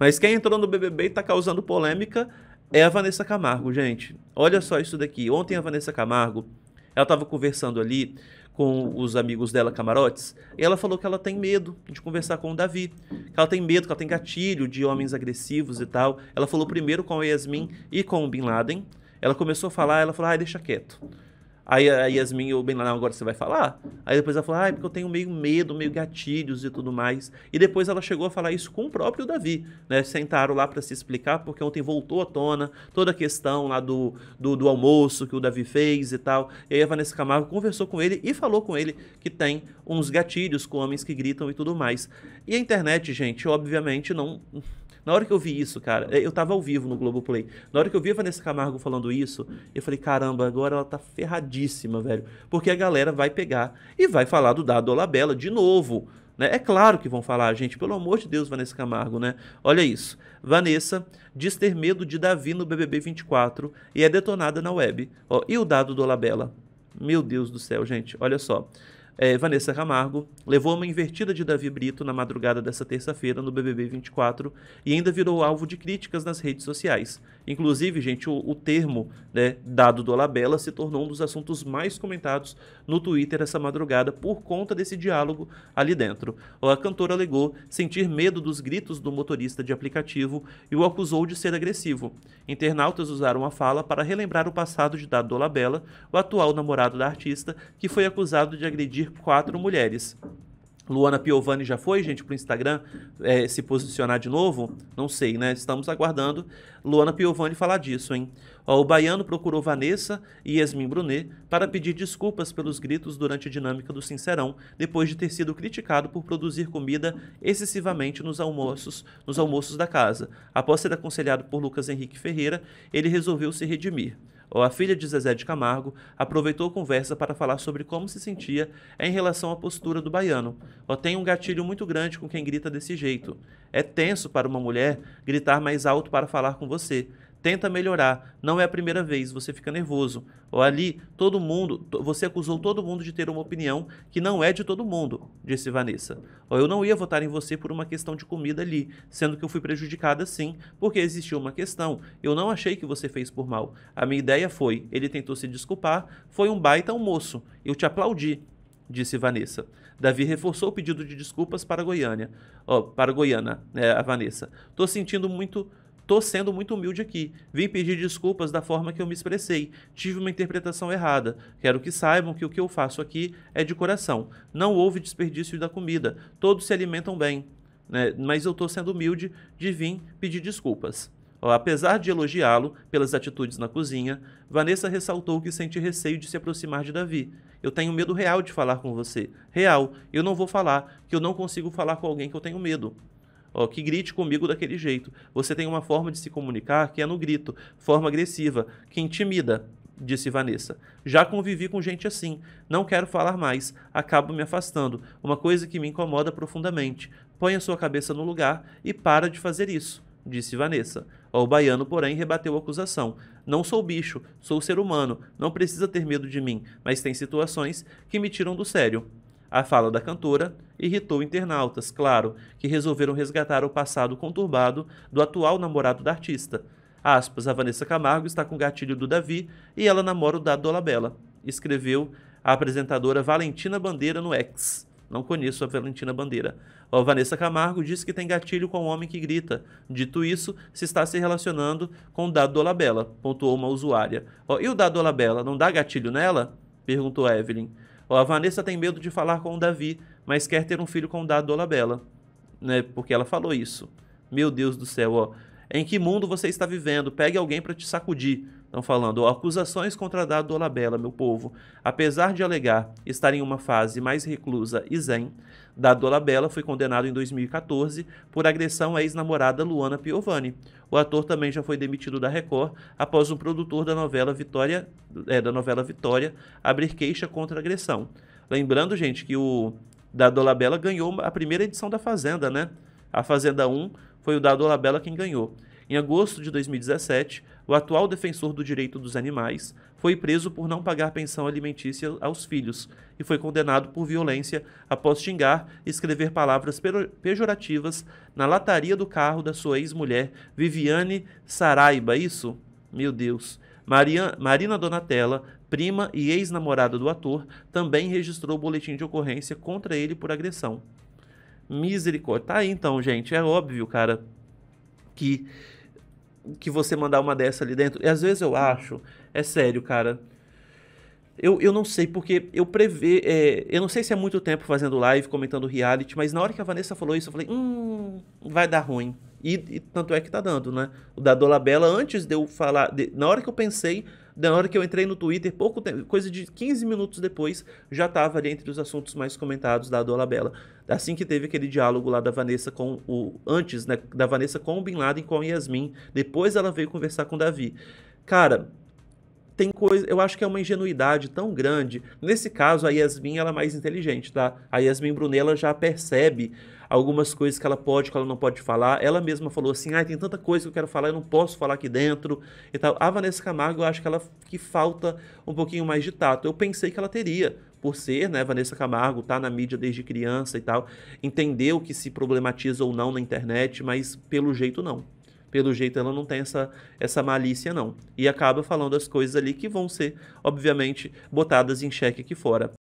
Mas quem entrou no BBB e tá causando polêmica é a Vanessa Camargo, gente. Olha só isso daqui. Ontem a Vanessa Camargo, ela tava conversando ali com os amigos dela, camarotes, e ela falou que ela tem medo de conversar com o Davi, que ela tem medo, que ela tem gatilho de homens agressivos e tal. Ela falou primeiro com a Yasmin e com o Bin Laden. Ela começou a falar, ela falou, ai, ah, deixa quieto. Aí a Yasmin e o Ben Laden, agora você vai falar? Aí depois ela falou, ah, é porque eu tenho meio medo, meio gatilhos e tudo mais. E depois ela chegou a falar isso com o próprio Davi, né? Sentaram lá para se explicar, porque ontem voltou à tona toda a questão lá do, do, do almoço que o Davi fez e tal. E aí a Vanessa Camargo conversou com ele e falou com ele que tem uns gatilhos com homens que gritam e tudo mais. E a internet, gente, obviamente não na hora que eu vi isso, cara, é, eu tava ao vivo no Globoplay. Na hora que eu vi a Vanessa Camargo falando isso, eu falei, caramba, agora ela tá ferradíssima, velho. Porque a galera vai pegar e vai falar do dado Olabella de novo. Né? É claro que vão falar, gente, pelo amor de Deus, Vanessa Camargo, né? Olha isso. Vanessa diz ter medo de Davi no BBB 24 e é detonada na web. Ó, e o dado do Olabella? Meu Deus do céu, gente, olha só é, Vanessa Camargo levou uma invertida de Davi Brito na madrugada dessa terça-feira no BBB 24 e ainda virou alvo de críticas nas redes sociais. Inclusive, gente, o, o termo né, dado do Alabella se tornou um dos assuntos mais comentados no Twitter essa madrugada por conta desse diálogo ali dentro. A cantora alegou sentir medo dos gritos do motorista de aplicativo e o acusou de ser agressivo. Internautas usaram a fala para relembrar o passado de Dado Dolabella, o atual namorado da artista, que foi acusado de agredir quatro mulheres. Luana Piovani já foi, gente, para o Instagram é, se posicionar de novo? Não sei, né? Estamos aguardando Luana Piovani falar disso, hein? Ó, o baiano procurou Vanessa e Yasmin Brunet para pedir desculpas pelos gritos durante a dinâmica do Sincerão, depois de ter sido criticado por produzir comida excessivamente nos almoços, nos almoços da casa. Após ser aconselhado por Lucas Henrique Ferreira, ele resolveu se redimir a filha de Zezé de Camargo, aproveitou a conversa para falar sobre como se sentia em relação à postura do baiano. Ó, tem um gatilho muito grande com quem grita desse jeito. É tenso para uma mulher gritar mais alto para falar com você tenta melhorar. Não é a primeira vez, você fica nervoso. Ou ali, todo mundo, você acusou todo mundo de ter uma opinião que não é de todo mundo, disse Vanessa. Ou eu não ia votar em você por uma questão de comida ali, sendo que eu fui prejudicada sim, porque existiu uma questão. Eu não achei que você fez por mal. A minha ideia foi, ele tentou se desculpar, foi um baita almoço. Eu te aplaudi, disse Vanessa. Davi reforçou o pedido de desculpas para Goiânia. Oh, para Goiana, é, a Vanessa. Tô sentindo muito Tô sendo muito humilde aqui. Vim pedir desculpas da forma que eu me expressei. Tive uma interpretação errada. Quero que saibam que o que eu faço aqui é de coração. Não houve desperdício da comida. Todos se alimentam bem. Né? Mas eu tô sendo humilde de vir pedir desculpas. Apesar de elogiá-lo pelas atitudes na cozinha, Vanessa ressaltou que sente receio de se aproximar de Davi. Eu tenho medo real de falar com você. Real. Eu não vou falar, que eu não consigo falar com alguém que eu tenho medo ó, que grite comigo daquele jeito. Você tem uma forma de se comunicar que é no grito, forma agressiva, que intimida, disse Vanessa. Já convivi com gente assim. Não quero falar mais. Acabo me afastando. Uma coisa que me incomoda profundamente. Põe a sua cabeça no lugar e para de fazer isso, disse Vanessa. O baiano, porém, rebateu a acusação. Não sou bicho, sou ser humano. Não precisa ter medo de mim, mas tem situações que me tiram do sério. A fala da cantora irritou internautas, claro, que resolveram resgatar o passado conturbado do atual namorado da artista. Aspas, a Vanessa Camargo está com o gatilho do Davi e ela namora o Dado Dolabella, escreveu a apresentadora Valentina Bandeira no X. Não conheço a Valentina Bandeira. A Vanessa Camargo disse que tem gatilho com o homem que grita. Dito isso, se está se relacionando com o Dado Dolabella, pontuou uma usuária. e o Dado Dolabella, não dá gatilho nela? Perguntou a Evelyn. Ó, a Vanessa tem medo de falar com o Davi, mas quer ter um filho com o Dado Dolabella, né? Porque ela falou isso. Meu Deus do céu, ó. Em que mundo você está vivendo? Pegue alguém para te sacudir. Estão falando, acusações contra Dado Olabella, meu povo. Apesar de alegar estar em uma fase mais reclusa e zen, Dado Olabella foi condenado em 2014 por agressão à ex-namorada Luana Piovani. O ator também já foi demitido da Record após um produtor da novela Vitória, é, da novela Vitória abrir queixa contra a agressão. Lembrando, gente, que o Dado Olabella ganhou a primeira edição da Fazenda, né? A Fazenda 1 foi o Dado Olabella quem ganhou. Em agosto de 2017, o atual defensor do direito dos animais foi preso por não pagar pensão alimentícia aos filhos e foi condenado por violência após xingar e escrever palavras pejorativas na lataria do carro da sua ex-mulher Viviane Saraiba. Isso? Meu Deus. Maria, Marina Donatella, prima e ex-namorada do ator, também registrou boletim de ocorrência contra ele por agressão. Misericórdia. Tá aí então, gente. É óbvio, cara, que que você mandar uma dessa ali dentro. E às vezes eu acho, é sério, cara. Eu, eu não sei, porque eu prever. É, eu não sei se é muito tempo fazendo live, comentando reality, mas na hora que a Vanessa falou isso, eu falei, hum, vai dar ruim. E, e tanto é que tá dando, né? O da Dolabella, antes de eu falar. De, na hora que eu pensei, na hora que eu entrei no Twitter, pouco tempo, coisa de 15 minutos depois, já estava ali entre os assuntos mais comentados da Dolabella. Assim que teve aquele diálogo lá da Vanessa com o. Antes, né? Da Vanessa com o Bin Laden com a Yasmin. Depois ela veio conversar com o Davi. Cara, tem coisa, eu acho que é uma ingenuidade tão grande. Nesse caso, a Yasmin ela é mais inteligente, tá? A Yasmin Brunella já percebe algumas coisas que ela pode, que ela não pode falar. Ela mesma falou assim: ah, tem tanta coisa que eu quero falar, eu não posso falar aqui dentro e tal. A Vanessa Camargo, eu acho que ela que falta um pouquinho mais de tato. Eu pensei que ela teria, por ser, né, Vanessa Camargo, tá na mídia desde criança e tal, entendeu que se problematiza ou não na internet, mas pelo jeito não. Pelo jeito ela não tem essa, essa malícia não. E acaba falando as coisas ali que vão ser, obviamente, botadas em xeque aqui fora.